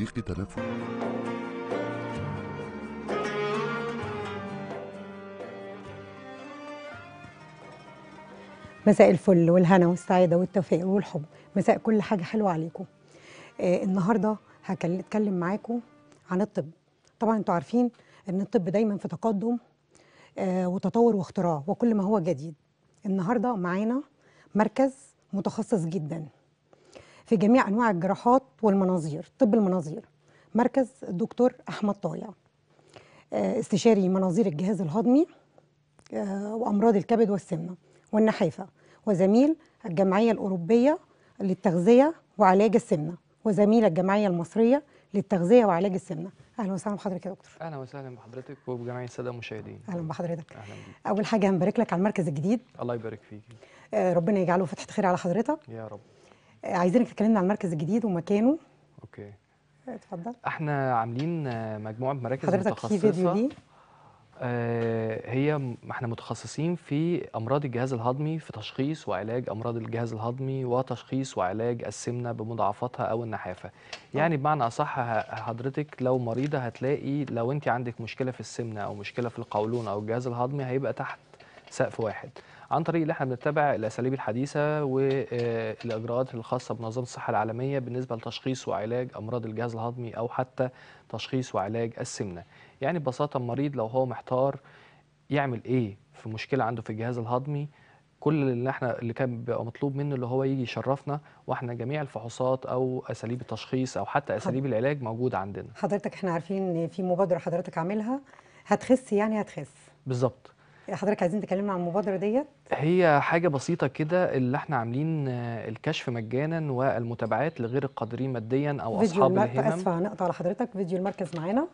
طريق تنفس مساء الفل والهنا والسعادة والتوفيق والحب مساء كل حاجة حلوة عليكم آه النهاردة هتكلم معاكم عن الطب طبعا انتوا عارفين ان الطب دايما في تقدم آه وتطور واختراع وكل ما هو جديد النهاردة معانا مركز متخصص جداً في جميع أنواع الجراحات والمناظير طب المناظير مركز الدكتور أحمد طايع آه، استشاري مناظير الجهاز الهضمي آه، وأمراض الكبد والسمنة والنحافة وزميل الجمعية الأوروبية للتغذية وعلاج السمنة وزميل الجمعية المصرية للتغذية وعلاج السمنة اهلا وسهلا بحضرتك يا دكتور اهلا وسهلا بحضرتك وبجميع الساده المشاهدين اهلا بحضرتك اهلا بيك. اول حاجه هنبارك لك على المركز الجديد الله يبارك فيك آه، ربنا يجعله فتحه خير على حضرتك يا رب عايزينك تكلمنا عن المركز الجديد ومكانه اوكي آه، اتفضل احنا عاملين مجموعه مراكز متخصصه حضرتك فيديو دي آه، هي احنا متخصصين في امراض الجهاز الهضمي في تشخيص وعلاج امراض الجهاز الهضمي وتشخيص وعلاج السمنه بمضاعفاتها او النحافه آه. يعني بمعنى اصح حضرتك لو مريضه هتلاقي لو انت عندك مشكله في السمنه او مشكله في القولون او الجهاز الهضمي هيبقى تحت سقف واحد عن طريق اللي احنا بنتبع الاساليب الحديثه والاجراءات آه، الخاصه بمنظمه الصحه العالميه بالنسبه لتشخيص وعلاج امراض الجهاز الهضمي او حتى تشخيص وعلاج السمنه يعني ببساطه المريض لو هو محتار يعمل ايه في مشكله عنده في الجهاز الهضمي كل اللي احنا اللي كان بيبقى مطلوب منه اللي هو يجي يشرفنا واحنا جميع الفحوصات او اساليب التشخيص او حتى اساليب العلاج موجوده عندنا حضرتك احنا عارفين ان في مبادره حضرتك عاملها هتخس يعني هتخس بالظبط حضرتك عايزين تكلمنا عن المبادرة ديت؟ هي حاجة بسيطة كده اللي احنا عاملين آه، الكشف مجانا والمتابعات لغير القادرين ماديا أو أصحاب الهمم فيديو آسفة هنقطع لحضرتك فيديو المركز معانا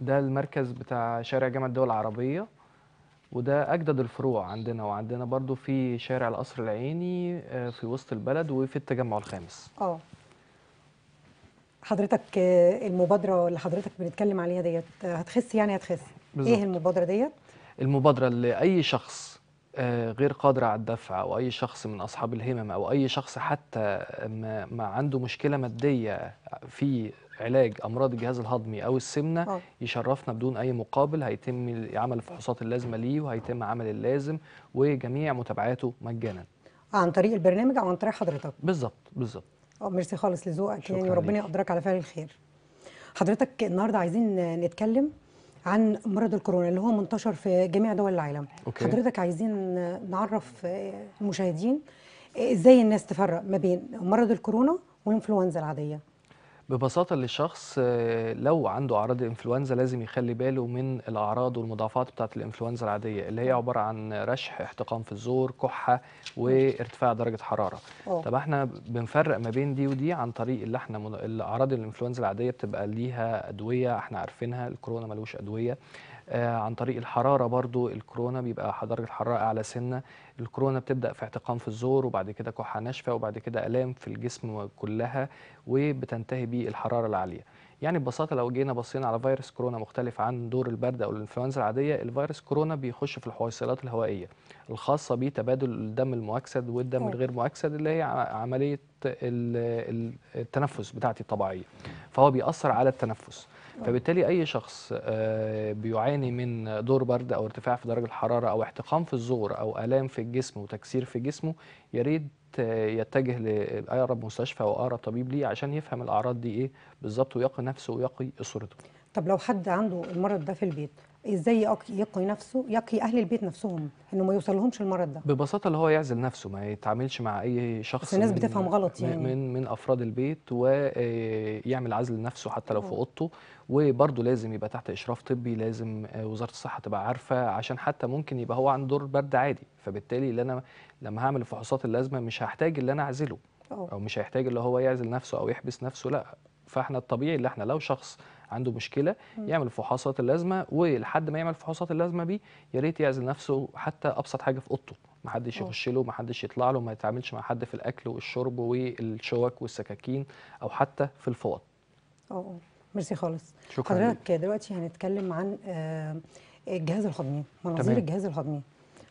ده المركز بتاع شارع جامعة الدول العربية وده أجدد الفروع عندنا وعندنا برضو في شارع القصر العيني آه، في وسط البلد وفي التجمع الخامس اه حضرتك آه، المبادرة اللي حضرتك بنتكلم عليها ديت هتخس يعني هتخس بالزبط. ايه المبادرة ديت؟ المبادرة لأي شخص آه، غير قادر على الدفع أو أي شخص من أصحاب الهمم أو أي شخص حتى ما عنده مشكلة مادية في علاج امراض الجهاز الهضمي او السمنه يشرفنا بدون اي مقابل هيتم عمل الفحوصات اللازمه ليه وهيتم عمل اللازم وجميع متابعاته مجانا عن طريق البرنامج او عن طريق حضرتك بالظبط بالظبط ميرسي خالص لذوقك يعني وربنا يقدرك على فعل الخير حضرتك النهارده عايزين نتكلم عن مرض الكورونا اللي هو منتشر في جميع دول العالم أوكي. حضرتك عايزين نعرف المشاهدين آه، آه، ازاي الناس تفرق ما بين مرض الكورونا والانفلونزا العاديه ببساطة للشخص آه، لو عنده أعراض الإنفلونزا لازم يخلي باله من الأعراض والمضاعفات بتاعة الإنفلونزا العادية اللي هي عبارة عن رشح احتقان في الزور كحة وارتفاع درجة حرارة أوه. طب احنا بنفرق ما بين دي ودي عن طريق اللي احنا الاعراض أعراض الإنفلونزا العادية بتبقى ليها أدوية احنا عارفينها الكورونا ملوش أدوية آه، عن طريق الحراره برضو الكورونا بيبقى درجه الحراره اعلى سنه الكورونا بتبدا في اعتقام في الزور وبعد كده كحه ناشفه وبعد كده الام في الجسم كلها وبتنتهي بالحراره العاليه يعني ببساطه لو جينا بصينا على فيروس كورونا مختلف عن دور البرد او الانفلونزا العاديه الفيروس كورونا بيخش في الحويصلات الهوائيه الخاصه بتبادل الدم المؤكسد والدم أوه. الغير مؤكسد اللي هي عمليه التنفس بتاعتي الطبيعيه فهو بيأثر على التنفس طيب. فبالتالي اي شخص آه، بيعاني من دور برد او ارتفاع في درجه الحراره او احتقان في الزور او الام في الجسم وتكسير في جسمه يا ريت يتجه لاقرب مستشفى واقرب طبيب ليه عشان يفهم الاعراض دي ايه بالظبط ويقي نفسه ويقي اسرته. طب لو حد عنده المرض ده في البيت ازاي يقي نفسه يقي اهل البيت نفسهم انه ما يوصلهمش المرض ده ببساطه اللي هو يعزل نفسه ما يتعاملش مع اي شخص الناس بتفهم غلط يعني من من افراد البيت ويعمل آه، عزل لنفسه حتى لو في اوضته وبرده لازم يبقى تحت اشراف طبي لازم آه، وزاره الصحه تبقى عارفه عشان حتى ممكن يبقى هو عنده دور برد عادي فبالتالي اللي انا لما هعمل الفحوصات اللازمه مش هحتاج اللي انا اعزله أوه. او مش هيحتاج اللي هو يعزل نفسه او يحبس نفسه لا فاحنا الطبيعي اللي احنا لو شخص عنده مشكله يعمل فحوصات اللازمه ولحد ما يعمل فحوصات اللازمه بيه يا ريت يعزل نفسه حتى ابسط حاجه في اوضته ما حدش يخش له ما حدش يطلع له ما يتعاملش مع حد في الاكل والشرب والشوك والسكاكين او حتى في الفوط اه ميرسي خالص شكرا حضرتك دلوقتي هنتكلم عن آه، الجهاز الهضمي مناظير الجهاز الهضمي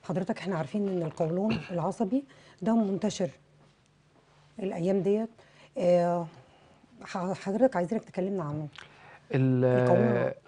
حضرتك احنا عارفين ان القولون العصبي ده منتشر الايام ديت آه، حضرتك عايزينك تكلمنا عنه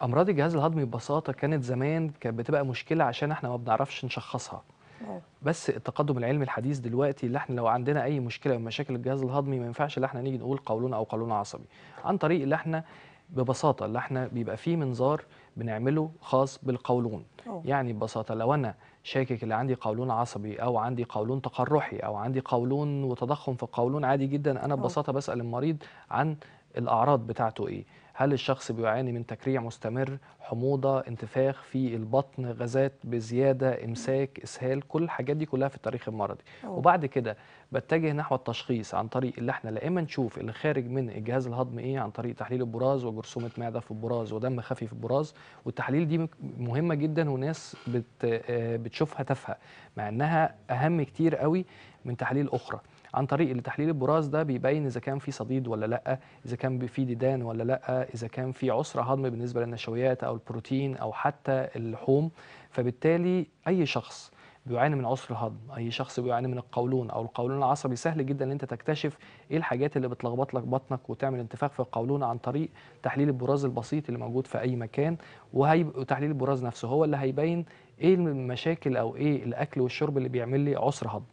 امراض الجهاز الهضمي ببساطه كانت زمان كانت بتبقى مشكله عشان احنا ما بنعرفش نشخصها أوه. بس التقدم العلمي الحديث دلوقتي اللي احنا لو عندنا اي مشكله من مشاكل الجهاز الهضمي ما ينفعش ان احنا نيجي نقول قولون او قولون عصبي عن طريق اللي احنا ببساطه اللي احنا بيبقى فيه منظار بنعمله خاص بالقولون أوه. يعني ببساطه لو انا شاكك اللي عندي قولون عصبي او عندي قولون تقرحي او عندي قولون وتضخم في القولون عادي جدا انا ببساطه بسال المريض عن الاعراض بتاعته ايه هل الشخص بيعاني من تكريع مستمر حموضة انتفاخ في البطن غازات بزيادة إمساك إسهال كل الحاجات دي كلها في التاريخ المرضي أوه. وبعد كده بتجه نحو التشخيص عن طريق اللي احنا لا اما نشوف اللي خارج من الجهاز الهضمي ايه عن طريق تحليل البراز وجرثومه معده في البراز ودم خفي في البراز والتحاليل دي مهمه جدا وناس بت آه، بتشوفها تافهه مع انها اهم كتير قوي من تحاليل اخرى عن طريق تحليل البراز ده بيبين اذا كان في صديد ولا لا اذا كان في ديدان ولا لا اذا كان في عسر هضم بالنسبه للنشويات او البروتين او حتى اللحوم فبالتالي اي شخص بيعاني من عسر الهضم اي شخص بيعاني من القولون او القولون العصبي سهل جدا ان انت تكتشف ايه الحاجات اللي بتلخبط لك بطنك وتعمل انتفاخ في القولون عن طريق تحليل البراز البسيط اللي موجود في اي مكان وتحليل البراز نفسه هو اللي هيبين ايه المشاكل او ايه الاكل والشرب اللي بيعمل لي عسر هضم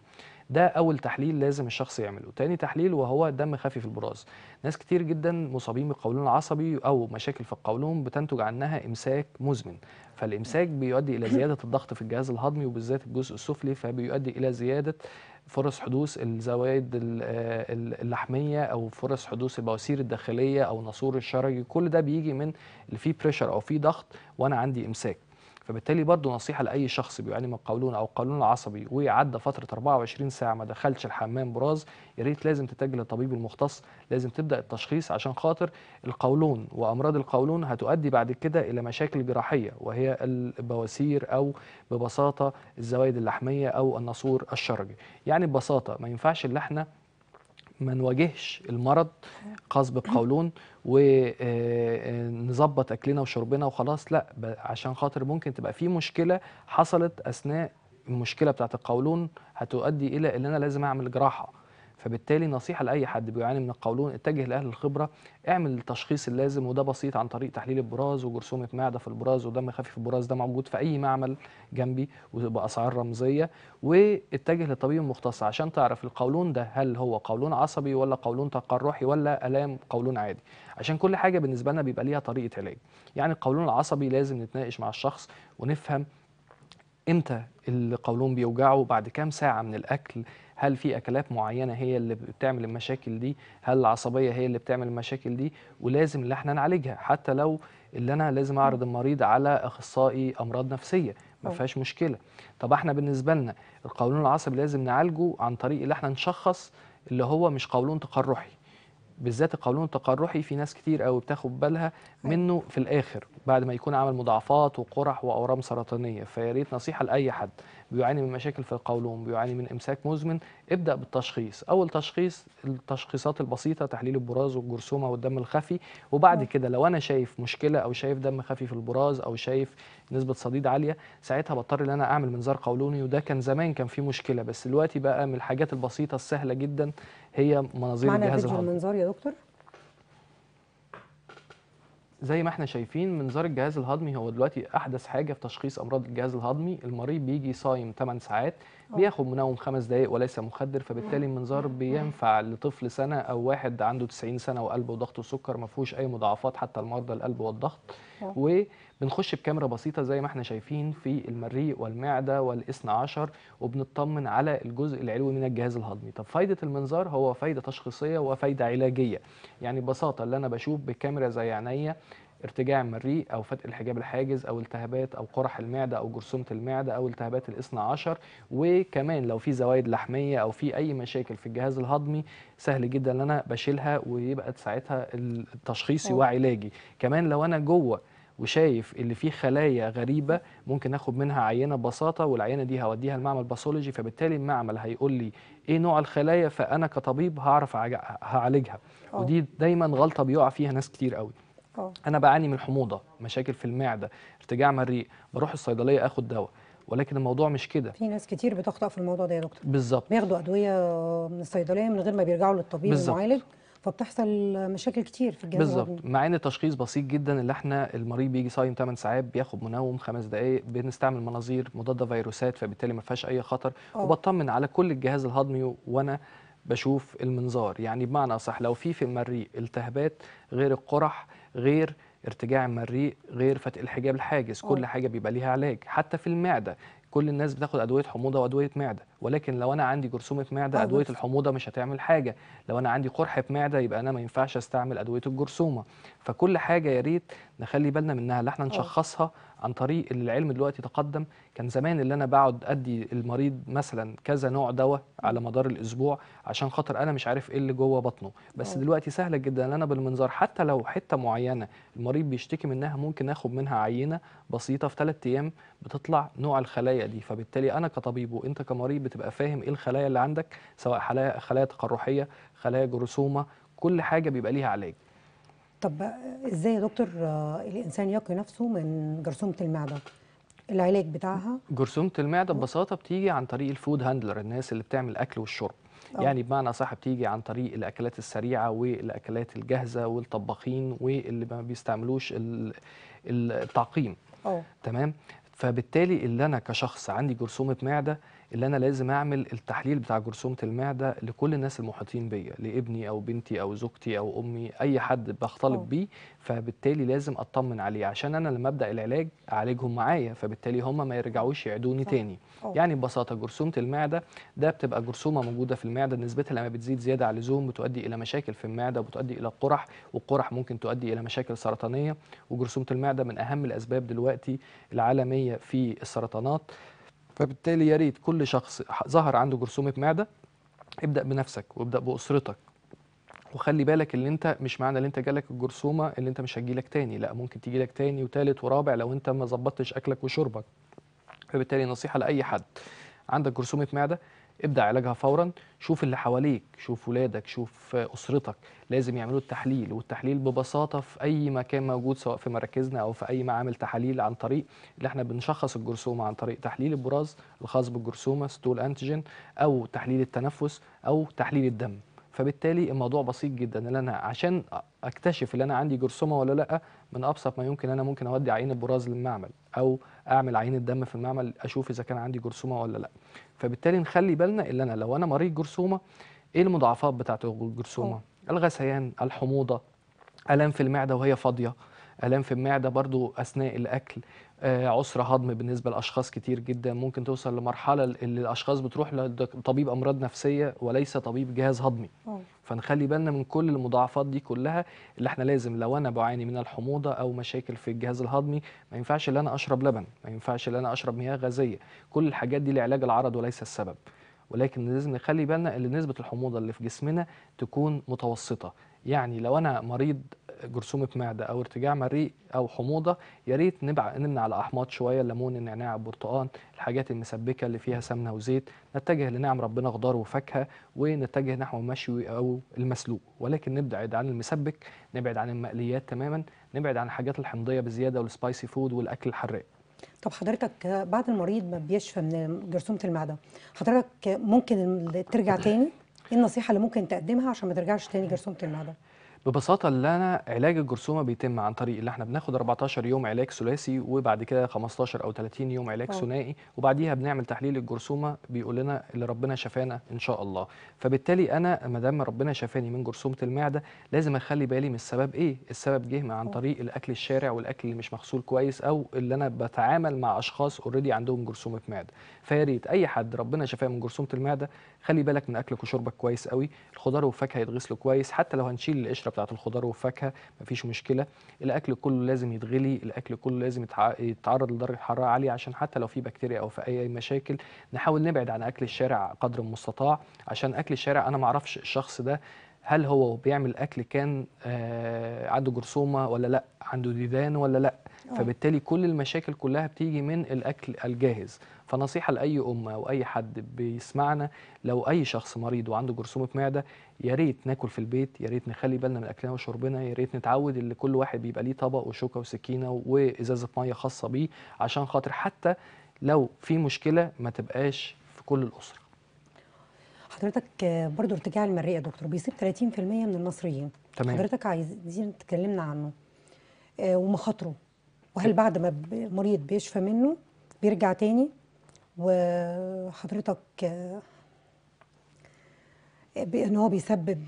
ده اول تحليل لازم الشخص يعمله تاني تحليل وهو دم خفيف البراز ناس كتير جدا مصابين بالقولون العصبي او مشاكل في القولون بتنتج عنها امساك مزمن فالامساك بيؤدي الى زياده الضغط في الجهاز الهضمي وبالذات الجزء السفلي فبيؤدي الى زياده فرص حدوث الزوائد اللحميه او فرص حدوث البواسير الداخليه او النسور الشرجي كل ده بيجي من اللي فيه بريشر او فيه ضغط وانا عندي امساك فبالتالي برضه نصيحه لاي شخص بيعاني من قولون او قولون عصبي وعدى فتره 24 ساعه ما دخلش الحمام براز يا ريت لازم تتجه للطبيب المختص لازم تبدا التشخيص عشان خاطر القولون وامراض القولون هتؤدي بعد كده الى مشاكل جراحيه وهي البواسير او ببساطه الزوايد اللحميه او النصور الشرجي يعني ببساطه ما ينفعش احنا ما نواجهش المرض قصب القولون ونظبط آه، آه، اكلنا وشربنا وخلاص لا عشان خاطر ممكن تبقى في مشكله حصلت اثناء المشكله بتاعت القولون هتؤدي الى ان انا لازم اعمل جراحه فبالتالي نصيحه لاي حد بيعاني من القولون اتجه لاهل الخبره اعمل التشخيص اللازم وده بسيط عن طريق تحليل البراز وجرثومه معده في البراز ودم خفيف البراز ده موجود في اي معمل جنبي وباسعار رمزيه واتجه للطبيب المختص عشان تعرف القولون ده هل هو قولون عصبي ولا قولون تقرحي ولا الام قولون عادي عشان كل حاجه بالنسبه لنا بيبقى ليها طريقه علاج يعني القولون العصبي لازم نتناقش مع الشخص ونفهم امتى القولون بيوجعه بيوجعوا بعد كام ساعه من الاكل هل في اكلات معينه هي اللي بتعمل المشاكل دي هل العصبيه هي اللي بتعمل المشاكل دي ولازم اللي احنا نعالجها حتى لو اللي انا لازم اعرض المريض على اخصائي امراض نفسيه ما فيهاش مشكله طب احنا بالنسبه لنا القولون العصبي لازم نعالجه عن طريق اللي احنا نشخص اللي هو مش قولون تقرحي بالذات القولون التقرحي في ناس كتير قوي بتاخد بالها أيوة. منه في الاخر بعد ما يكون عمل مضاعفات وقرح واورام سرطانيه فياريت نصيحه لاي حد بيعاني من مشاكل في القولون بيعاني من امساك مزمن ابدا بالتشخيص اول تشخيص التشخيصات البسيطه تحليل البراز والجرثومه والدم الخفي وبعد كده لو انا شايف مشكله او شايف دم خفي في البراز او شايف نسبه صديد عاليه ساعتها بضطر ان انا اعمل منظار قولوني وده كان زمان كان في مشكله بس دلوقتي بقى من الحاجات البسيطه السهله جدا هي مناظير الجهاز الهضمي معنا المنظار يا دكتور زي ما احنا شايفين منظار الجهاز الهضمي هو دلوقتي احدث حاجه في تشخيص امراض الجهاز الهضمي المريض بيجي صايم 8 ساعات بياخد منوم خمس دقائق وليس مخدر فبالتالي المنظار بينفع لطفل سنه او واحد عنده 90 سنه وقلبه وضغطه وسكر ما فيهوش اي مضاعفات حتى لمرضى القلب والضغط وبنخش بكاميرا بسيطه زي ما احنا شايفين في المريء والمعده والاثنى عشر وبنطمن على الجزء العلوي من الجهاز الهضمي طب فايده المنظار هو فايده تشخيصيه وفايده علاجيه يعني ببساطه اللي انا بشوف بكاميرا زي عينيا ارتجاع الريق او فتق الحجاب الحاجز او التهابات او قرح المعده او جرثومه المعده او التهابات الاثنى عشر وكمان لو في زوايد لحميه او في اي مشاكل في الجهاز الهضمي سهل جدا ان انا بشيلها ويبقى ساعتها التشخيصي أوه. وعلاجي كمان لو انا جوه وشايف اللي فيه خلايا غريبه ممكن اخد منها عينه ببساطه والعينه دي هوديها المعمل باثولوجي فبالتالي المعمل هيقول لي ايه نوع الخلايا فانا كطبيب هعرف هعالجها ودي دايما غلطه بيقع فيها ناس كتير قوي أوه. انا بعاني من الحموضه مشاكل في المعده ارتجاع مريء بروح الصيدليه اخد دواء ولكن الموضوع مش كده في ناس كتير بتخطأ في الموضوع ده يا دكتور بالظبط بياخدوا ادويه من الصيدليه من غير ما بيرجعوا للطبيب بالزبط. المعالج فبتحصل مشاكل كتير في الجهاز بالظبط مع ان التشخيص بسيط جدا اللي احنا المريض بيجي صايم 8 ساعات بياخد منوم 5 دقائق بنستعمل مناظير مضاده فيروسات فبالتالي ما فيهاش اي خطر أوه. وبطمن على كل الجهاز الهضمي وانا بشوف المنظار يعني بمعنى اصح لو في في المريء التهابات غير القرح غير ارتجاع المريء غير فتق الحجاب الحاجز كل حاجه بيبقى ليها علاج حتى في المعده كل الناس بتاخد ادويه حموضه وادويه معده ولكن لو انا عندي جرثومه معده ادويه الحموضه مش هتعمل حاجه لو انا عندي قرحه معده يبقى انا ما ينفعش استعمل ادويه الجرثومه فكل حاجه يا ريت نخلي بالنا منها اللي احنا آه. نشخصها عن طريق اللي العلم دلوقتي تقدم كان زمان اللي انا بقعد ادي المريض مثلا كذا نوع دواء على مدار الاسبوع عشان خاطر انا مش عارف ايه اللي جوه بطنه بس أوه. دلوقتي سهله جدا ان انا بالمنظار حتى لو حته معينه المريض بيشتكي منها ممكن اخد منها عينه بسيطه في ثلاث ايام بتطلع نوع الخلايا دي فبالتالي انا كطبيب وانت كمريض بتبقى فاهم ايه الخلايا اللي عندك سواء خلايا خلايا تقرحيه خلايا جرثومه كل حاجه بيبقى ليها علاج طب ازاي يا دكتور الانسان يقي نفسه من جرثومه المعده العلاج بتاعها جرثومه المعده ببساطه بتيجي عن طريق الفود هاندلر الناس اللي بتعمل الاكل والشرب أوه. يعني بمعنى صح بتيجي عن طريق الاكلات السريعه والاكلات الجاهزه والطباخين واللي ما بيستعملوش التعقيم أوه. تمام فبالتالي اللي انا كشخص عندي جرثومه معده اللي انا لازم اعمل التحليل بتاع جرثومه المعده لكل الناس المحيطين بيا لابني او بنتي او زوجتي او امي اي حد بختلط بيه فبالتالي لازم اطمن عليه عشان انا لما ابدا العلاج اعالجهم معايا فبالتالي هم ما يرجعوش يعدوني أوه. تاني أوه. يعني ببساطه جرثومه المعده ده بتبقى جرثومه موجوده في المعده نسبتها لما بتزيد زياده عن اللزوم بتؤدي الى مشاكل في المعده وبتؤدي الى القرح والقرح ممكن تؤدي الى مشاكل سرطانيه وجرثومه المعده من اهم الاسباب دلوقتي العالميه في السرطانات فبالتالي يا ريت كل شخص ظهر عنده جرثومه معده ابدا بنفسك وابدا باسرتك وخلي بالك ان انت مش معنى ان انت جالك الجرثومه اللي انت مش هتجيلك تاني لا ممكن تجيلك تاني وتالت ورابع لو انت ما ظبطتش اكلك وشربك فبالتالي نصيحه لاي حد عندك جرثومه معده ابدأ علاجها فورا شوف اللي حواليك شوف ولادك شوف أسرتك لازم يعملوا التحليل والتحليل ببساطة في أي مكان موجود سواء في مراكزنا أو في أي معامل تحاليل عن طريق اللي احنا بنشخص الجرثومة عن طريق تحليل البراز الخاص بالجرثومة ستول أنتيجين أو تحليل التنفس أو تحليل الدم فبالتالي الموضوع بسيط جدا ان انا عشان اكتشف ان انا عندي جرثومه ولا لا من ابسط ما يمكن انا ممكن اودي عين البراز للمعمل او اعمل عين الدم في المعمل اشوف اذا كان عندي جرثومه ولا لا فبالتالي نخلي بالنا ان انا لو انا مريض جرثومه ايه المضاعفات بتاعت الجرثومه الغثيان الحموضه الام في المعده وهي فاضيه الام في المعده برضو اثناء الاكل آه، عسر هضم بالنسبه لاشخاص كتير جدا ممكن توصل لمرحله اللي الاشخاص بتروح لطبيب امراض نفسيه وليس طبيب جهاز هضمي فنخلي بالنا من كل المضاعفات دي كلها اللي احنا لازم لو انا بعاني من الحموضه او مشاكل في الجهاز الهضمي ما ينفعش ان انا اشرب لبن ما ينفعش ان انا اشرب مياه غازيه كل الحاجات دي لعلاج العرض وليس السبب ولكن لازم نخلي بالنا ان نسبه الحموضه اللي في جسمنا تكون متوسطه يعني لو انا مريض جرثومه معده او ارتجاع مريء او حموضه يا ريت نمنع الاحماض شويه الليمون النعناع البرتقال الحاجات المسبكه اللي فيها سمنه وزيت نتجه لنعم ربنا خضار وفاكهه ونتجه نحو المشوي او المسلوق ولكن نبعد عن المسبك نبعد عن المقليات تماما نبعد عن الحاجات الحمضيه بزياده والسبايسي فود والاكل الحراق طب حضرتك بعد المريض ما بيشفى من جرثومه المعده حضرتك ممكن ترجع تاني ايه النصيحه اللي ممكن تقدمها عشان ما ترجعش تاني جرثومه المعده ببساطة اللي أنا علاج الجرثومة بيتم عن طريق اللي احنا بناخد 14 يوم علاج ثلاثي وبعد كده 15 أو 30 يوم علاج ثنائي وبعديها بنعمل تحليل الجرثومة بيقول لنا اللي ربنا شفانا إن شاء الله فبالتالي أنا ما دام ربنا شفاني من جرثومة المعدة لازم أخلي بالي من السبب إيه السبب جه عن طريق الأكل الشارع والأكل اللي مش مغسول كويس أو اللي أنا بتعامل مع أشخاص أوريدي عندهم جرثومة معدة فيا ريت أي حد ربنا شفاه من جرثومة المعدة خلي بالك من أكلك وشربك كويس قوي الخضار والفاكهة يتغسلوا كويس حتى لو هنشيل القشرة بتاعت الخضار والفاكهه مفيش مشكله الاكل كله لازم يتغلي الاكل كله لازم يتعرض لدرجه حراره عاليه عشان حتى لو في بكتيريا او في اي مشاكل نحاول نبعد عن اكل الشارع قدر المستطاع عشان اكل الشارع انا ما اعرفش الشخص ده هل هو بيعمل اكل كان آه عنده جرثومه ولا لا عنده ديدان ولا لا أوه. فبالتالي كل المشاكل كلها بتيجي من الاكل الجاهز فنصيحه لاي ام او اي حد بيسمعنا لو اي شخص مريض وعنده جرثومه معده يا ريت ناكل في البيت يا ريت نخلي بالنا من اكلنا وشربنا يا ريت نتعود ان كل واحد بيبقى ليه طبق وشوكه وسكينه وازازه ميه خاصه بيه عشان خاطر حتى لو في مشكله ما تبقاش في كل الاسره حضرتك برضو ارتجاع المريء يا دكتور بيصيب 30% من المصريين تمام. حضرتك عايزين تكلمنا عنه آه، ومخاطره وهل إيه؟ بعد ما المريض بيشفى منه بيرجع تاني وحضرتك آه، بان هو بيسبب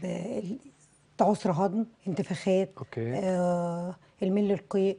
تعسر آه، هضم انتفاخات أوكي. آه الميل القيء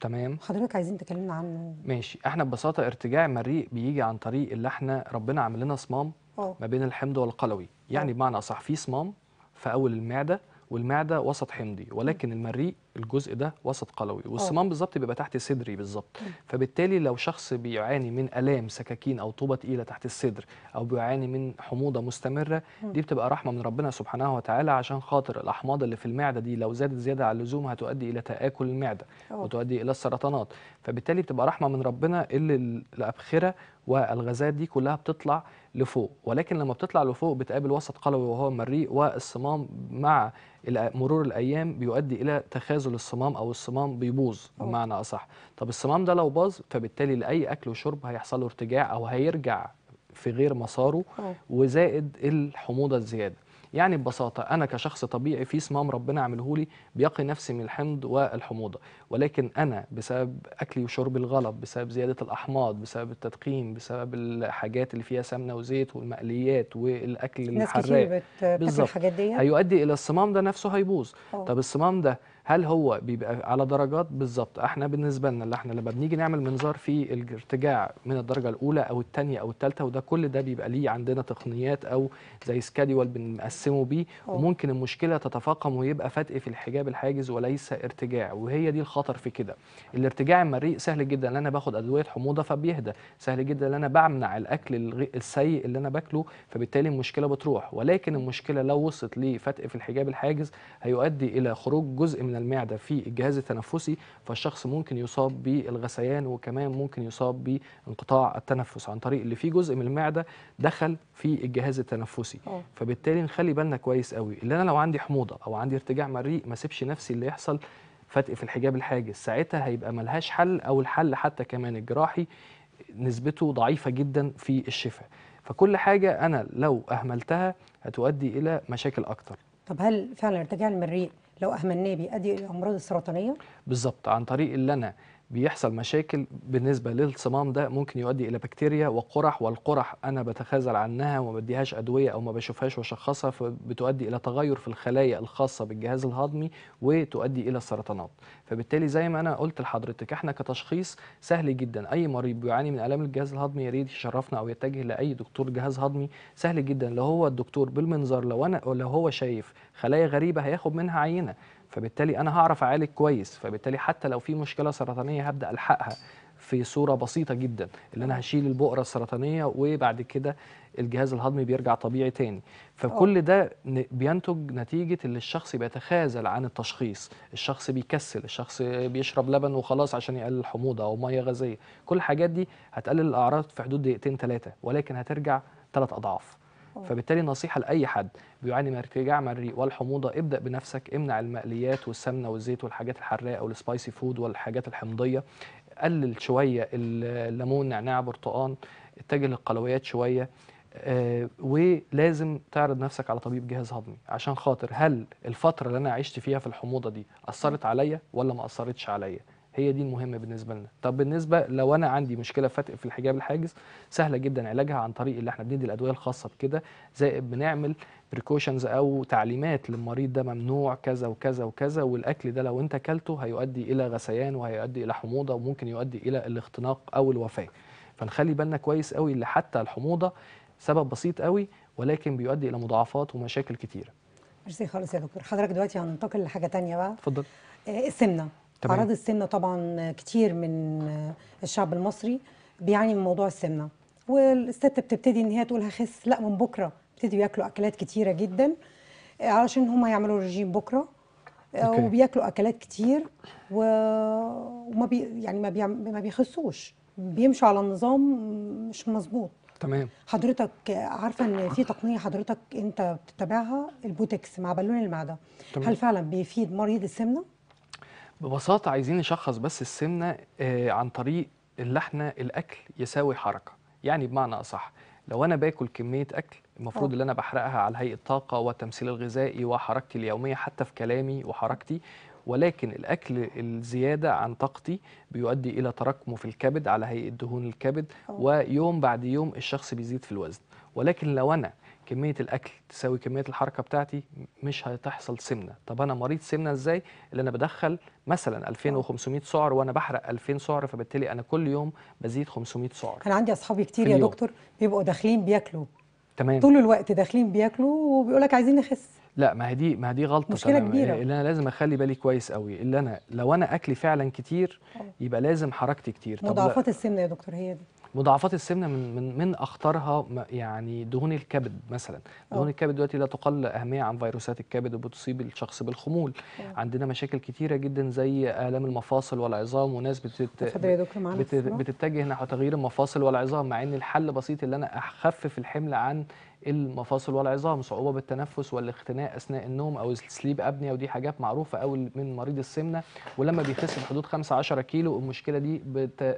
تمام حضرتك عايزين تكلمنا عنه ماشي احنا ببساطه ارتجاع مريء بيجي عن طريق اللي احنا ربنا عامل لنا صمام أوه. ما بين الحمض والقلوي يعني أوه. بمعنى اصح في صمام في اول المعده والمعده وسط حمضي ولكن المريء الجزء ده وسط قلوي اه. والصمام بالظبط بيبقى تحت صدري بالظبط فبالتالي لو شخص بيعاني من الام سكاكين او طوبه تقيله تحت الصدر او بيعاني من حموضه مستمره دي بتبقى رحمه من ربنا سبحانه وتعالى عشان خاطر الاحماض اللي في المعده دي لو زادت زياده عن اللزوم هتؤدي الى تاكل المعده أوه. وتؤدي الى السرطانات فبالتالي بتبقى رحمه من ربنا اللي الابخره والغازات دي كلها بتطلع لفوق ولكن لما بتطلع لفوق بتقابل وسط قلوي وهو مريء والصمام مع مرور الايام بيؤدي الى تخاذل بيعرض للصمام او الصمام بيبوظ بمعنى اصح طب الصمام ده لو باظ فبالتالي لاي اكل وشرب هيحصل له ارتجاع او هيرجع في غير مساره وزائد الحموضه الزياده يعني ببساطه انا كشخص طبيعي في صمام ربنا عمله لي بيقي نفسي من الحمض والحموضه ولكن انا بسبب اكلي وشربي الغلط بسبب زياده الاحماض بسبب التدخين بسبب الحاجات اللي فيها سمنه وزيت والمقليات والاكل الحراق بتاكل الحاجات دي هيؤدي الى الصمام ده نفسه هيبوظ طب الصمام ده هل هو بيبقى على درجات بالظبط احنا بالنسبه لنا اللي احنا لما بنيجي نعمل منظار في الارتجاع من الدرجه الاولى او الثانيه او الثالثه وده كل ده بيبقى ليه عندنا تقنيات او زي سكادول بنقسمه بيه وممكن المشكله تتفاقم ويبقى فتق في الحجاب الحاجز وليس ارتجاع وهي دي الخطر في كده الارتجاع المريء سهل جدا ان انا باخد ادويه حموضه فبيهدى سهل جدا ان انا بمنع الاكل السيء اللي انا باكله فبالتالي المشكله بتروح ولكن المشكله لو وصلت لفتق في الحجاب الحاجز هيؤدي الى خروج جزء من المعده في الجهاز التنفسي فالشخص ممكن يصاب بالغثيان وكمان ممكن يصاب بانقطاع التنفس عن طريق اللي فيه جزء من المعده دخل في الجهاز التنفسي أوه. فبالتالي نخلي بالنا كويس قوي اللي انا لو عندي حموضه او عندي ارتجاع مريء ما سيبش نفسي اللي يحصل فتق في الحجاب الحاجز ساعتها هيبقى ملهاش حل او الحل حتى كمان الجراحي نسبته ضعيفه جدا في الشفاء فكل حاجه انا لو اهملتها هتؤدي الى مشاكل اكتر طب هل فعلا ارتجاع المريء لو اهملناه بيؤدي الى امراض السرطانيه بالظبط عن طريق اللي انا بيحصل مشاكل بالنسبه للصمام ده ممكن يؤدي الى بكتيريا وقرح والقرح انا بتخاذل عنها وما بديهاش ادويه او ما بشوفهاش واشخصها فبتؤدي الى تغير في الخلايا الخاصه بالجهاز الهضمي وتؤدي الى السرطانات فبالتالي زي ما انا قلت لحضرتك احنا كتشخيص سهل جدا اي مريض بيعاني من الام الجهاز الهضمي يا ريت يشرفنا او يتجه لاي دكتور جهاز هضمي سهل جدا لو هو الدكتور بالمنظار لو انا لو هو شايف خلايا غريبه هياخد منها عينه فبالتالي انا هعرف اعالج كويس فبالتالي حتى لو في مشكله سرطانيه هبدا الحقها في صوره بسيطه جدا اللي انا هشيل البؤره السرطانيه وبعد كده الجهاز الهضمي بيرجع طبيعي تاني فكل آه. ده بينتج نتيجه ان الشخص بيتخاذل عن التشخيص الشخص بيكسل الشخص بيشرب لبن وخلاص عشان يقلل الحموضه او ميه غازيه كل الحاجات دي هتقلل الاعراض في حدود دقيقتين ثلاثه ولكن هترجع ثلاث اضعاف فبالتالي نصيحه لاي حد بيعاني من ارتجاع مريء والحموضه ابدا بنفسك امنع المقليات والسمنه والزيت والحاجات الحراقه والسبايسي فود والحاجات الحمضيه قلل شويه الليمون نعناع برتقان اتجه للقلويات شويه آه ولازم تعرض نفسك على طبيب جهاز هضمي عشان خاطر هل الفتره اللي انا عشت فيها في الحموضه دي اثرت عليا ولا ما اثرتش عليا هي دي المهمه بالنسبه لنا طب بالنسبه لو انا عندي مشكله فتق في الحجاب الحاجز سهله جدا علاجها عن طريق اللي احنا بندي الادويه الخاصه بكده زائد بنعمل بريكوشنز او تعليمات للمريض ده ممنوع كذا وكذا وكذا والاكل ده لو انت اكلته هيؤدي الى غثيان وهيؤدي الى حموضه وممكن يؤدي الى الاختناق او الوفاه فنخلي بالنا كويس قوي اللي حتى الحموضه سبب بسيط قوي ولكن بيؤدي الى مضاعفات ومشاكل كتيره ميرسي خالص يا دكتور حضرتك دلوقتي هننتقل لحاجه تانية بقى اتفضل آه، السمنه تمام. أعراض السمنة طبعا كتير من الشعب المصري بيعاني من موضوع السمنة والست بتبتدي إن هي تقول هخس لا من بكرة بيبتدوا ياكلوا أكلات كتيرة جدا علشان هم يعملوا رجيم بكرة أوكي. وبياكلوا أكلات كتير و... وما بي... يعني ما, بي... ما بيخسوش بيمشوا على نظام مش مظبوط تمام حضرتك عارفه ان في تقنيه حضرتك انت بتتابعها البوتكس مع بالون المعده تمام. هل فعلا بيفيد مريض السمنه ببساطة عايزين نشخص بس السمنة آه، عن طريق اللي احنا الأكل يساوي حركة يعني بمعنى أصح لو أنا باكل كمية أكل المفروض آه. اللي أنا بحرقها على هيئة طاقة والتمثيل الغذائي وحركتي اليومية حتى في كلامي وحركتي ولكن الأكل الزيادة عن طاقتي بيؤدي إلى تراكمه في الكبد على هيئة دهون الكبد آه. ويوم بعد يوم الشخص بيزيد في الوزن ولكن لو أنا كميه الاكل تساوي كميه الحركه بتاعتي مش هتحصل سمنه طب انا مريض سمنه ازاي اللي انا بدخل مثلا 2500 سعر وانا بحرق 2000 سعر فبالتالي انا كل يوم بزيد 500 سعر انا عندي اصحابي كتير يا دكتور بيبقوا داخلين بياكلوا تمام طول الوقت داخلين بياكلوا وبيقول لك عايزين نخس لا ما هي دي ما هي دي غلطه مشكله كبيره اللي انا لازم اخلي بالي كويس قوي اللي انا لو انا اكلي فعلا كتير يبقى لازم حركتي كتير مضاعفات السمنه يا دكتور هي دي مضاعفات السمنه من من من اخطرها يعني دهون الكبد مثلا دهون الكبد دلوقتي لا تقل اهميه عن فيروسات الكبد وبتصيب الشخص بالخمول أوه. عندنا مشاكل كتيره جدا زي الام المفاصل والعظام وناس بتت... بتتجه نحو تغيير المفاصل والعظام مع ان الحل بسيط ان انا اخفف الحمل عن المفاصل والعظام صعوبه بالتنفس والاختناق اثناء النوم او السليب ابنيا ودي حاجات معروفه قوي من مريض السمنه ولما بيخس بحدود 5 10 كيلو المشكله دي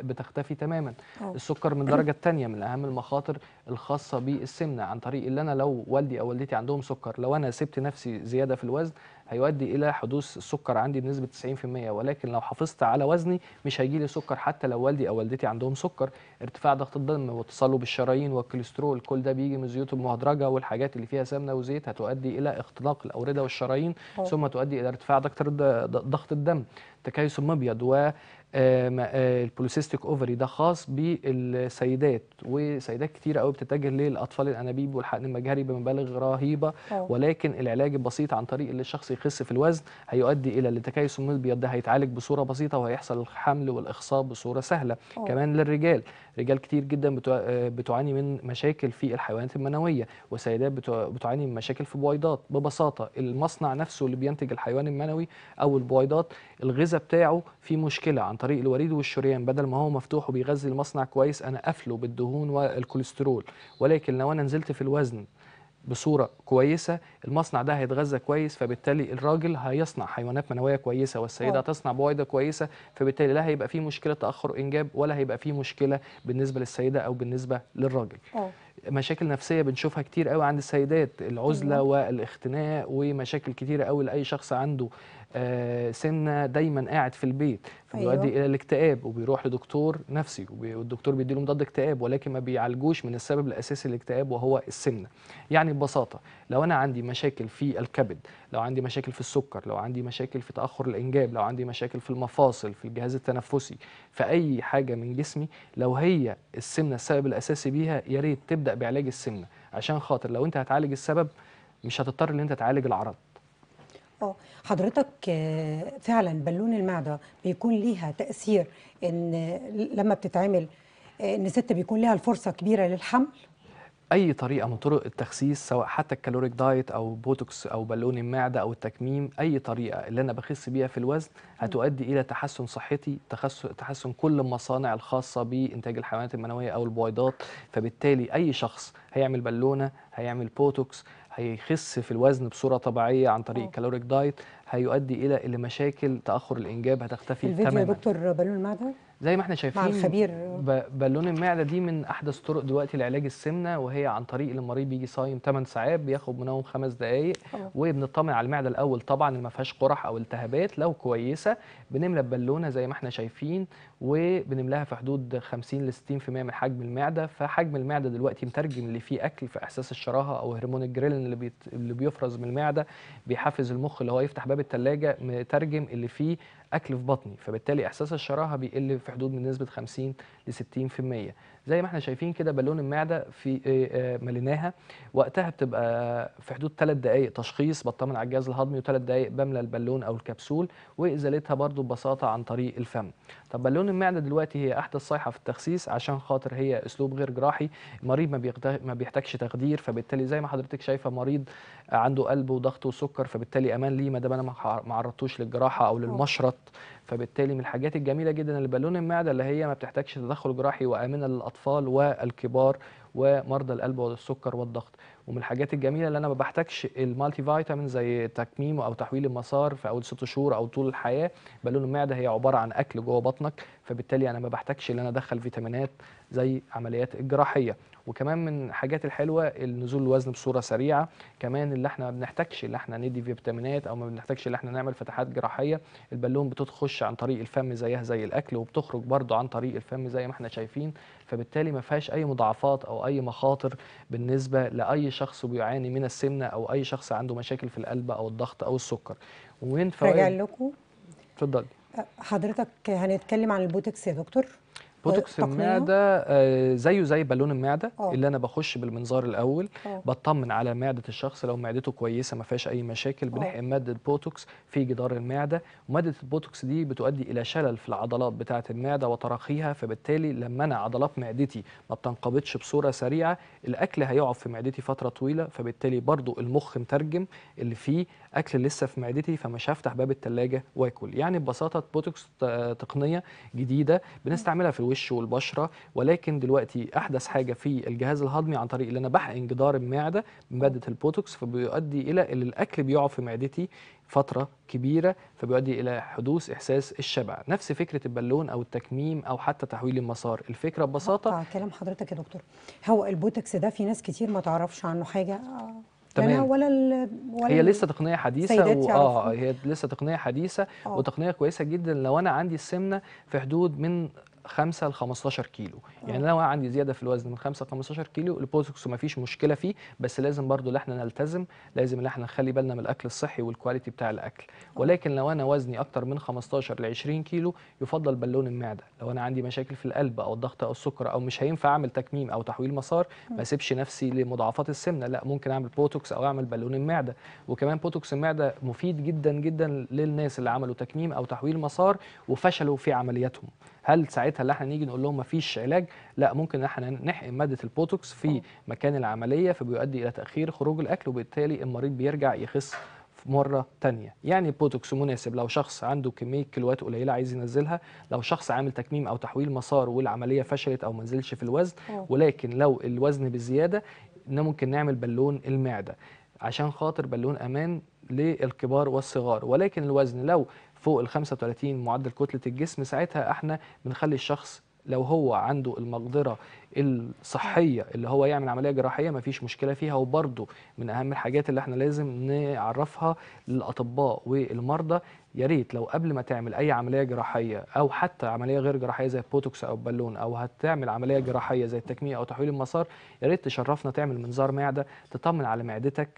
بتختفي تماما أوه. السكر من الدرجه الثانيه من اهم المخاطر الخاصه بالسمنه عن طريق ان انا لو والدي او والدتي عندهم سكر لو انا سبت نفسي زياده في الوزن هيؤدي الى حدوث السكر عندي بنسبه 90% ولكن لو حافظت على وزني مش هيجي لي سكر حتى لو والدي او والدتي عندهم سكر ارتفاع ضغط الدم واتصاله بالشرايين والكوليسترول كل ده بيجي من الزيوت المهدرجه والحاجات اللي فيها سمنه وزيت هتؤدي الى اختناق الاورده والشرايين ثم تؤدي الى ارتفاع ضغط الدم تكيس المبيض آه، آه، البوليسيستيك اوفري ده خاص بالسيدات وسيدات كتير قوي بتتجه للاطفال الانابيب والحقن المجهري بمبالغ رهيبه ولكن العلاج البسيط عن طريق ان الشخص يخس في الوزن هيؤدي الى التكيس المبيض ده هيتعالج بصوره بسيطه وهيحصل الحمل والاخصاب بصوره سهله أوه. كمان للرجال رجال كتير جدا آه، بتعاني من مشاكل في الحيوانات المنويه وسيدات بتعاني من مشاكل في بويضات ببساطه المصنع نفسه اللي بينتج الحيوان المنوي او البويضات الغذاء بتاعه فيه مشكله عن طريق الوريد والشريان بدل ما هو مفتوح وبيغذي المصنع كويس انا قافله بالدهون والكوليسترول ولكن لو انا نزلت في الوزن بصوره كويسه المصنع ده هيتغذى كويس فبالتالي الراجل هيصنع حيوانات منويه كويسه والسيده هتصنع بويضه كويسه فبالتالي لا هيبقى فيه مشكله تاخر انجاب ولا هيبقى فيه مشكله بالنسبه للسيده او بالنسبه للراجل أوه. مشاكل نفسيه بنشوفها كتير قوي عند السيدات العزله أيوة. والاختناق ومشاكل كتيره قوي لاي شخص عنده آه، سنه دايما قاعد في البيت فبيؤدي أيوة. الى الاكتئاب وبيروح لدكتور نفسي والدكتور بيديله مضاد اكتئاب ولكن ما بيعالجوش من السبب الاساسي للاكتئاب وهو السمنه يعني ببساطه لو انا عندي مشاكل في الكبد لو عندي مشاكل في السكر لو عندي مشاكل في تاخر الانجاب لو عندي مشاكل في المفاصل في الجهاز التنفسي في اي حاجه من جسمي لو هي السمنه السبب الاساسي بيها يا ريت تبدا بعلاج السمنه عشان خاطر لو انت هتعالج السبب مش هتضطر ان انت تعالج العرض اه حضرتك فعلا بالون المعده بيكون ليها تاثير ان لما بتتعمل ان ست بيكون ليها الفرصه كبيره للحمل اي طريقه من طرق التخسيس سواء حتى الكالوريك دايت او بوتوكس او بالون المعده او التكميم اي طريقه اللي انا بخس بيها في الوزن هتؤدي الى تحسن صحتي تحسن كل المصانع الخاصه بانتاج الحيوانات المنويه او البويضات فبالتالي اي شخص هيعمل بالونه هيعمل بوتوكس هيخس في الوزن بصوره طبيعيه عن طريق الكالوريك آه. دايت هيؤدي الى اللي مشاكل تاخر الانجاب هتختفي الفيديو تماما الفيديو يا دكتور بالون المعدن زي ما احنا شايفين مع الخبير بالون المعده دي من احدث طرق دلوقتي لعلاج السمنه وهي عن طريق المريض بيجي صايم 8 ساعات بياخد منوم 5 دقائق وبنطمن على المعده الاول طبعا ما فيهاش قرح او التهابات لو كويسه بنملى البالونه زي ما احنا شايفين وبنملاها في حدود 50 ل 60% من حجم المعده فحجم المعده دلوقتي مترجم اللي فيه اكل في احساس الشراهه او هرمون الجريلين اللي, بيت... اللي بيفرز من المعده بيحفز المخ اللي هو يفتح باب الثلاجه مترجم اللي فيه اكل في بطني فبالتالي احساس الشراهه بيقل في حدود من نسبه 50 ل 60% زي ما احنا شايفين كده بالون المعده في إيه، إيه، مليناها وقتها بتبقى في حدود 3 دقائق تشخيص بطمن على الجهاز الهضمي و3 دقائق بملى البالون او الكبسول وازالتها برده ببساطه عن طريق الفم طب بالون المعده دلوقتي هي احدث صيحه في التخسيس عشان خاطر هي اسلوب غير جراحي المريض ما, ما بيحتاجش تخدير فبالتالي زي ما حضرتك شايفه مريض عنده قلب وضغط وسكر فبالتالي امان ليه ما دام انا ما عرضتوش للجراحه او للمشرط فبالتالي من الحاجات الجميله جدا اللي بالون المعده اللي هي ما بتحتاجش تدخل جراحي وامنه للاطفال والكبار ومرضى القلب والسكر والضغط ومن الحاجات الجميله اللي انا ما بحتاجش المالتي فيتامين زي تكميم او تحويل المسار في اول ست شهور او طول الحياه بالون المعده هي عباره عن اكل جوه بطنك فبالتالي انا ما بحتاجش ان انا ادخل فيتامينات زي عمليات الجراحيه وكمان من الحاجات الحلوه النزول الوزن بصوره سريعه كمان اللي احنا ما بنحتاجش اللي احنا ندي فيتامينات او ما بنحتاجش اللي احنا نعمل فتحات جراحيه البالون بتخش عن طريق الفم زيها زي الاكل وبتخرج برده عن طريق الفم زي ما احنا شايفين فبالتالي ما فيهاش اي مضاعفات او اي مخاطر بالنسبه لاي شخص بيعاني من السمنه او اي شخص عنده مشاكل في القلب او الضغط او السكر ومن فوائد راجع لكم اتفضلي أه، حضرتك هنتكلم عن البوتكس يا دكتور بوتوكس آه، تقنية. المعده زيه زي بالون المعده أوه. اللي انا بخش بالمنظار الاول أوه. بطمن على معده الشخص لو معدته كويسه ما فيهاش اي مشاكل بنحقن آه. ماده بوتوكس في جدار المعده وماده البوتوكس دي بتؤدي الى شلل في العضلات بتاعه المعده وتراخيها فبالتالي لما انا عضلات معدتي ما بتنقبضش بصوره سريعه الاكل هيقعد في معدتي فتره طويله فبالتالي برضو المخ مترجم اللي فيه اكل لسه في معدتي فمش هفتح باب الثلاجه واكل يعني ببساطه بوتوكس تقنيه جديده بنستعملها في الوش والبشره ولكن دلوقتي احدث حاجه في الجهاز الهضمي عن طريق اللي انا بحقن جدار المعده بماده البوتوكس فبيؤدي الى ان الاكل بيقع في معدتي فتره كبيره فبيؤدي الى حدوث احساس الشبع نفس فكره البالون او التكميم او حتى تحويل المسار الفكره ببساطه كلام حضرتك يا دكتور هو البوتوكس ده في ناس كتير ما تعرفش عنه حاجه تمام ولا ال... ولا هي لسه تقنيه حديثه و... اه هي لسه تقنيه حديثه أوه. وتقنيه كويسه جدا لو انا عندي السمنه في حدود من 5 ل 15 كيلو يعني آه. لو انا عندي زياده في الوزن من 5 ل 15 كيلو البوتوكس ما فيش مشكله فيه بس لازم برضو ان احنا نلتزم لازم ان احنا نخلي بالنا من الاكل الصحي والكواليتي بتاع الاكل آه. ولكن لو انا وزني اكتر من 15 ل 20 كيلو يفضل بالون المعده لو انا عندي مشاكل في القلب او الضغط او السكر او مش هينفع اعمل تكميم او تحويل مسار آه. ما اسيبش نفسي لمضاعفات السمنه لا ممكن اعمل بوتوكس او اعمل بالون المعده وكمان بوتوكس المعده مفيد جدا جدا للناس اللي عملوا تكميم او تحويل مسار وفشلوا في عملياتهم هل ساعتها اللي احنا نيجي نقول لهم مفيش علاج لا ممكن احنا نحقن ماده البوتوكس في اه. مكان العمليه فبيؤدي الى تاخير خروج الاكل وبالتالي المريض بيرجع يخس مرة تانية يعني البوتوكس مناسب لو شخص عنده كمية كيلوات قليلة عايز ينزلها لو شخص عامل تكميم أو تحويل مسار والعملية فشلت أو منزلش في الوزن اه. ولكن لو الوزن بزيادة ممكن نعمل بالون المعدة عشان خاطر بالون أمان للكبار والصغار ولكن الوزن لو فوق ال 35 معدل كتله الجسم ساعتها احنا بنخلي الشخص لو هو عنده المقدره الصحيه اللي هو يعمل عمليه جراحيه مفيش مشكله فيها وبرده من اهم الحاجات اللي احنا لازم نعرفها للاطباء والمرضى يا ريت لو قبل ما تعمل اي عمليه جراحيه او حتى عمليه غير جراحيه زي البوتوكس او البالون او هتعمل عمليه جراحيه زي التكميه او تحويل المسار يا ريت تشرفنا تعمل منظار معده تطمن على معدتك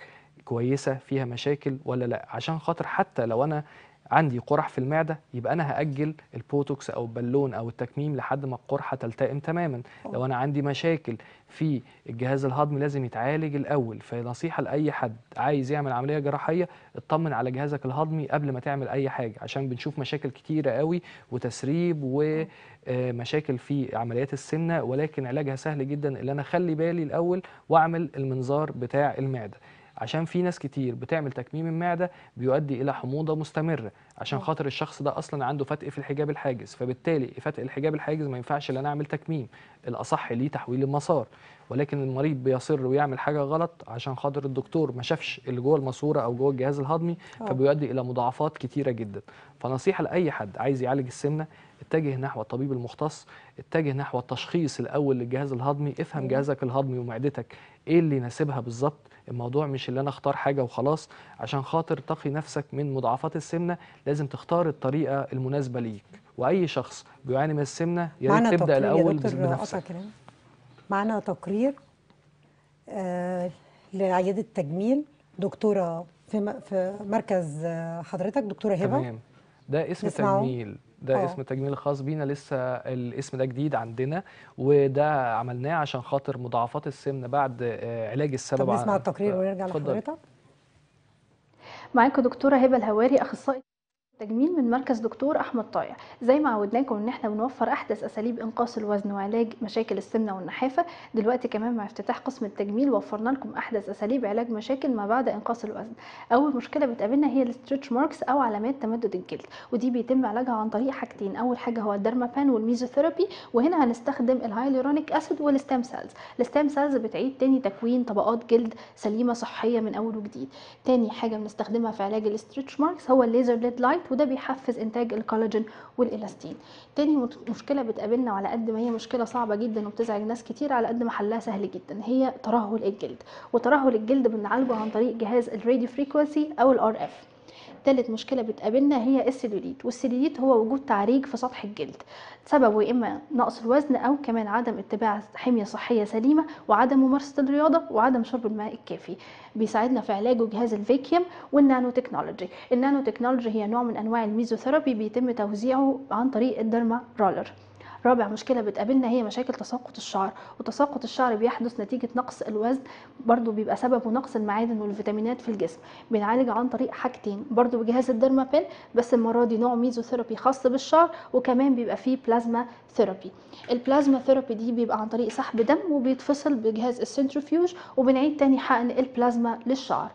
كويسه فيها مشاكل ولا لا عشان خاطر حتى لو انا عندي قرح في المعده يبقى انا هاجل البوتوكس او البالون او التكميم لحد ما القرحه تلتئم تماما لو انا عندي مشاكل في الجهاز الهضمي لازم يتعالج الاول فنصيحه لاي حد عايز يعمل عمليه جراحيه اطمن على جهازك الهضمي قبل ما تعمل اي حاجه عشان بنشوف مشاكل كتيره قوي وتسريب ومشاكل آه، في عمليات السمنه ولكن علاجها سهل جدا اللي انا اخلي بالي الاول واعمل المنظار بتاع المعده عشان في ناس كتير بتعمل تكميم المعده بيؤدي الى حموضه مستمره عشان خاطر الشخص ده اصلا عنده فتق في الحجاب الحاجز فبالتالي فتق الحجاب الحاجز ما ينفعش ان انا اعمل تكميم الاصح ليه تحويل المسار ولكن المريض بيصر ويعمل حاجه غلط عشان خاطر الدكتور ما شافش اللي جوه الماسوره او جوه الجهاز الهضمي آه. فبيؤدي الى مضاعفات كتيره جدا فنصيحه لاي حد عايز يعالج السمنه اتجه نحو الطبيب المختص اتجه نحو التشخيص الاول للجهاز الهضمي افهم جهازك الهضمي ومعدتك ايه اللي يناسبها بالظبط الموضوع مش اللي انا اختار حاجه وخلاص عشان خاطر تقي نفسك من مضاعفات السمنه لازم تختار الطريقه المناسبه ليك واي شخص بيعاني من السمنه يا ريت تبدا الاول بنفسك معانا تقرير آه لعياده التجميل دكتوره في مركز آه، حضرتك دكتوره هبه تمام ده اسم تجميل ده أوه. اسم التجميل الخاص بينا لسه الاسم ده جديد عندنا وده عملناه عشان خاطر مضاعفات السمنه بعد آه، علاج السبب طب نسمع التقرير آه، ونرجع لحضرتك معاكم دكتوره هبه الهواري اخصائي تجميل من مركز دكتور احمد طايع زي ما عودناكم ان احنا بنوفر احدث اساليب انقاص الوزن وعلاج مشاكل السمنه والنحافه دلوقتي كمان مع افتتاح قسم التجميل وفرنا لكم احدث اساليب علاج مشاكل ما بعد انقاص الوزن اول مشكله بتقابلنا هي الاسترتش ماركس او علامات تمدد الجلد ودي بيتم علاجها عن طريق حاجتين اول حاجه هو الدرمابان والميزوثيرابي وهنا هنستخدم الهايلورونيك اسيد والستام سيلز الستام سيلز بتعيد تاني تكوين طبقات جلد سليمه صحيه من اول وجديد تاني حاجه بنستخدمها في علاج الاسترتش ماركس هو الليزر ليد لايت وده بيحفز انتاج الكولاجين والالاستين تاني مشكله بتقابلنا على قد ما هي مشكله صعبه جدا وبتزعج ناس كتير على قد ما حلها سهل جدا هي ترهل الجلد وترهل الجلد بنعالجه عن طريق جهاز الراديو فريكوانسي او الار اف تالت مشكله بتقابلنا هي السيلوليت والسيلوليت هو وجود تعريج في سطح الجلد سببه يا اما نقص الوزن او كمان عدم اتباع حميه صحيه سليمه وعدم ممارسه الرياضه وعدم شرب الماء الكافي بيساعدنا في علاجه جهاز الفيكيوم والنانو تكنولوجي النانو تكنولوجي هي نوع من انواع الميزوثيرابي بيتم توزيعه عن طريق الدرما رولر رابع مشكله بتقابلنا هي مشاكل تساقط الشعر وتساقط الشعر بيحدث نتيجه نقص الوزن برضو بيبقى سببه نقص المعادن والفيتامينات في الجسم بنعالج عن طريق حاجتين برضو بجهاز الديرما بس المره دي نوع ميزوثيرابي خاص بالشعر وكمان بيبقى فيه بلازما ثيرابي البلازما ثيرابي دي بيبقى عن طريق سحب دم وبيتفصل بجهاز السنترفيوج وبنعيد تاني حقن البلازما للشعر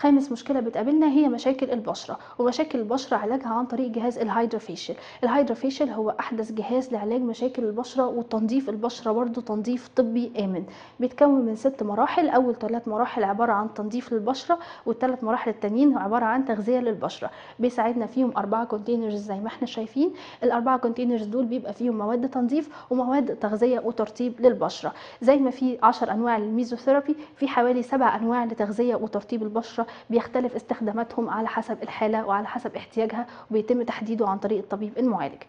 خامس مشكله بتقابلنا هي مشاكل البشره ومشاكل البشره علاجها عن طريق جهاز الهيدروفيشل الهيدروفيشل هو احدث جهاز لعلاج مشاكل البشره وتنظيف البشره برضه تنظيف طبي امن بيتكون من ست مراحل اول ثلاث مراحل عباره عن تنظيف للبشره والثلاث مراحل التانيين عباره عن تغذيه للبشره بيساعدنا فيهم اربعه كونتينرز زي ما احنا شايفين الاربعه كونتينرز دول بيبقى فيهم مواد تنظيف ومواد تغذيه وترطيب للبشره زي ما في 10 انواع للميزوثيرابي في حوالي سبع انواع لتغذيه وترطيب البشره بيختلف استخداماتهم على حسب الحالة وعلى حسب احتياجها وبيتم تحديده عن طريق الطبيب المعالج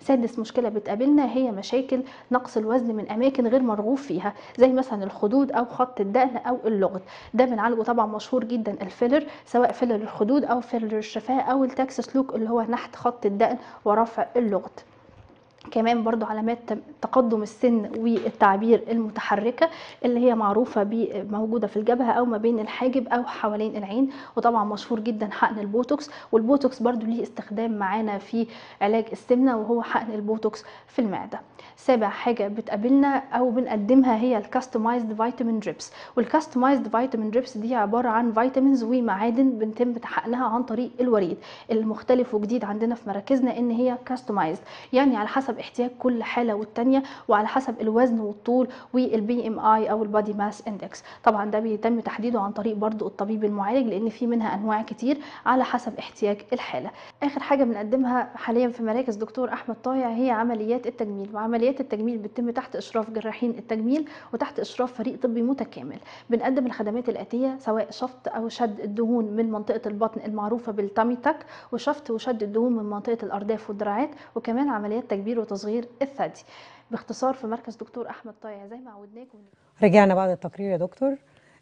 سادس مشكلة بتقابلنا هي مشاكل نقص الوزن من أماكن غير مرغوب فيها زي مثلا الخدود أو خط الدقن أو اللغط ده بنعالجه طبعا مشهور جدا الفيلر سواء فيلر الخدود أو فيلر الشفاه أو التاكس سلوك اللي هو نحت خط الدقن ورفع اللغط كمان برضو علامات تقدم السن والتعبير المتحركة اللي هي معروفة موجودة في الجبهة أو ما بين الحاجب أو حوالين العين وطبعا مشهور جدا حقن البوتوكس والبوتوكس برضو ليه استخدام معانا في علاج السمنة وهو حقن البوتوكس في المعدة سابع حاجة بتقابلنا أو بنقدمها هي الكاستمايزد فيتامين دريبس والكاستمايزد فيتامين دريبس دي عبارة عن فيتامينز ومعادن بنتم حقنها عن طريق الوريد المختلف وجديد عندنا في مراكزنا إن هي كاستمايزد يعني على حسب حسب احتياج كل حاله والتانيه وعلى حسب الوزن والطول والبي ام اي او البادي ماس اندكس طبعا ده بيتم تحديده عن طريق برضو الطبيب المعالج لان في منها انواع كتير على حسب احتياج الحاله اخر حاجه بنقدمها حاليا في مراكز دكتور احمد طايع هي عمليات التجميل وعمليات التجميل بتتم تحت اشراف جراحين التجميل وتحت اشراف فريق طبي متكامل بنقدم الخدمات الاتيه سواء شفط او شد الدهون من منطقه البطن المعروفه بالتاميتك تك وشفط وشد الدهون من منطقه الارداف والدراعات وكمان عمليات تكبير وتصغير الثدي باختصار في مركز دكتور احمد طايع زي ما عودناكم رجعنا بعد التقرير يا دكتور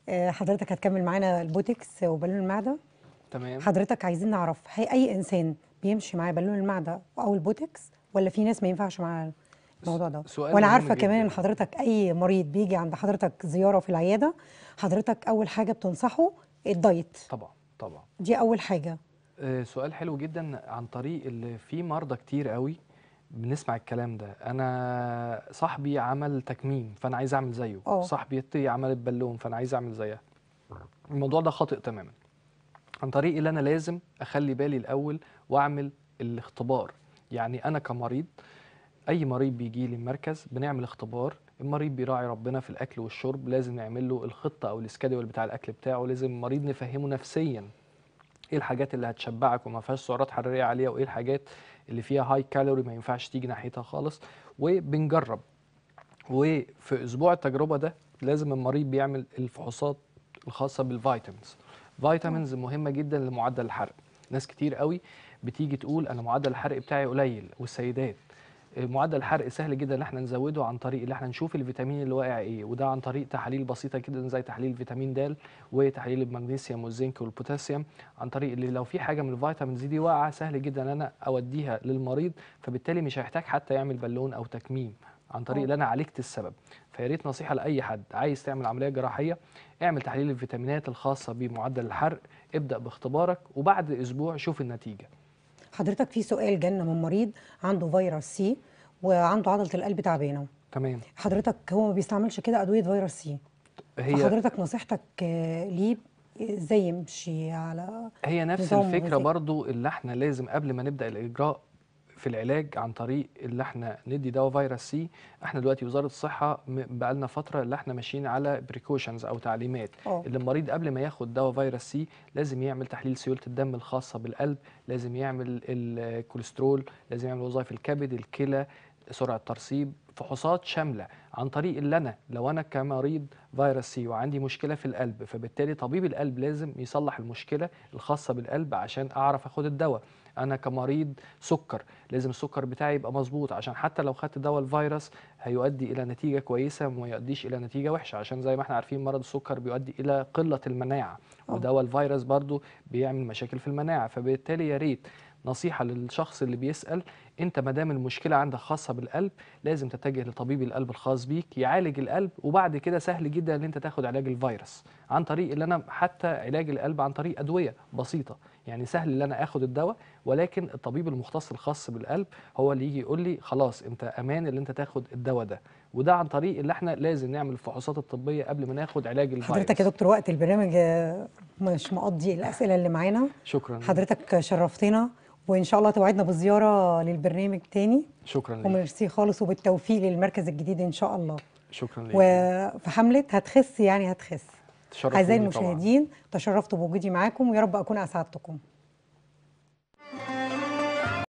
آه، حضرتك هتكمل معانا البوتكس وبالون المعده تمام حضرتك عايزين نعرف هي اي انسان بيمشي معاه بالون المعده او البوتكس ولا في ناس ما ينفعش معاها الموضوع ده وانا عارفه كمان ان حضرتك اي مريض بيجي عند حضرتك زياره في العياده حضرتك اول حاجه بتنصحه الدايت طبعا طبعا دي اول حاجه آه، سؤال حلو جدا عن طريق اللي في مرضى كتير قوي بنسمع الكلام ده انا صاحبي عمل تكميم فانا عايز اعمل زيه أوه. صاحبتي عملت بالون فانا عايز اعمل زيها الموضوع ده خاطئ تماما عن طريق اللي انا لازم اخلي بالي الاول واعمل الاختبار يعني انا كمريض اي مريض بيجي لي المركز بنعمل اختبار المريض بيراعي ربنا في الاكل والشرب لازم نعمل له الخطه او السكادول بتاع الاكل بتاعه لازم المريض نفهمه نفسيا ايه الحاجات اللي هتشبعك وما فيهاش سعرات حراريه عاليه وايه الحاجات اللي فيها هاي كالوري ما ينفعش تيجي ناحيتها خالص وبنجرب وفي اسبوع التجربه ده لازم المريض بيعمل الفحوصات الخاصه بالفيتامينز فيتامينز مهمه جدا لمعدل الحرق ناس كتير قوي بتيجي تقول انا معدل الحرق بتاعي قليل والسيدات معدل حرق سهل جدا ان احنا نزوده عن طريق ان احنا نشوف الفيتامين اللي واقع ايه وده عن طريق تحاليل بسيطه جدا زي تحليل فيتامين د وتحليل المغنيسيوم والزنك والبوتاسيوم عن طريق اللي لو في حاجه من الفيتامين زي دي واقعه سهل جدا ان انا اوديها للمريض فبالتالي مش هيحتاج حتى يعمل بالون او تكميم عن طريق ان آه. انا عالجت السبب فيا ريت نصيحه لاي حد عايز تعمل عمليه جراحيه اعمل تحليل الفيتامينات الخاصه بمعدل الحرق ابدا باختبارك وبعد اسبوع شوف النتيجه حضرتك في سؤال جالنا من مريض عنده فيروس سي وعنده عضله القلب تعبانه تمام حضرتك هو ما بيستعملش كده ادويه فيروس سي هي حضرتك نصيحتك ليه ازاي يمشي على هي نفس الفكره برضو اللي احنا لازم قبل ما نبدا الاجراء في العلاج عن طريق اللي احنا ندي دواء فيروس سي احنا دلوقتي وزاره الصحه بقى لنا فتره اللي احنا ماشيين على بريكوشنز او تعليمات أوه. اللي المريض قبل ما ياخد دواء فيروس سي لازم يعمل تحليل سيوله الدم الخاصه بالقلب لازم يعمل الكوليسترول لازم يعمل وظائف الكبد الكلى سرعه ترسيب فحوصات شامله عن طريق اللي انا لو انا كمريض فيروس سي وعندي مشكله في القلب فبالتالي طبيب القلب لازم يصلح المشكله الخاصه بالقلب عشان اعرف اخد الدواء انا كمريض سكر لازم السكر بتاعي يبقى مظبوط عشان حتى لو خدت دواء الفيروس هيؤدي الى نتيجه كويسه وما يؤديش الى نتيجه وحشه عشان زي ما احنا عارفين مرض السكر بيؤدي الى قله المناعه آه. ودواء الفيروس برضو بيعمل مشاكل في المناعه فبالتالي يا ريت نصيحه للشخص اللي بيسال انت ما دام المشكله عندك خاصه بالقلب لازم تتجه لطبيب القلب الخاص بيك يعالج القلب وبعد كده سهل جدا ان انت تاخد علاج الفيروس عن طريق اللي انا حتى علاج القلب عن طريق ادويه بسيطه يعني سهل ان انا اخد الدواء ولكن الطبيب المختص الخاص بالقلب هو اللي يجي يقول لي خلاص انت امان اللي انت تاخد الدواء ده وده عن طريق اللي احنا لازم نعمل الفحوصات الطبيه قبل ما ناخد علاج الفيروس حضرتك يا دكتور وقت البرنامج مش مقضي الاسئله اللي معانا شكرا حضرتك شرفتنا وان شاء الله توعدنا بزياره للبرنامج تاني شكرا لك وميرسي خالص وبالتوفيق للمركز الجديد ان شاء الله شكرا لك وفي حمله هتخس يعني هتخس اعزائي المشاهدين طبعا. تشرفت بوجودي معاكم ويا رب اكون اسعدتكم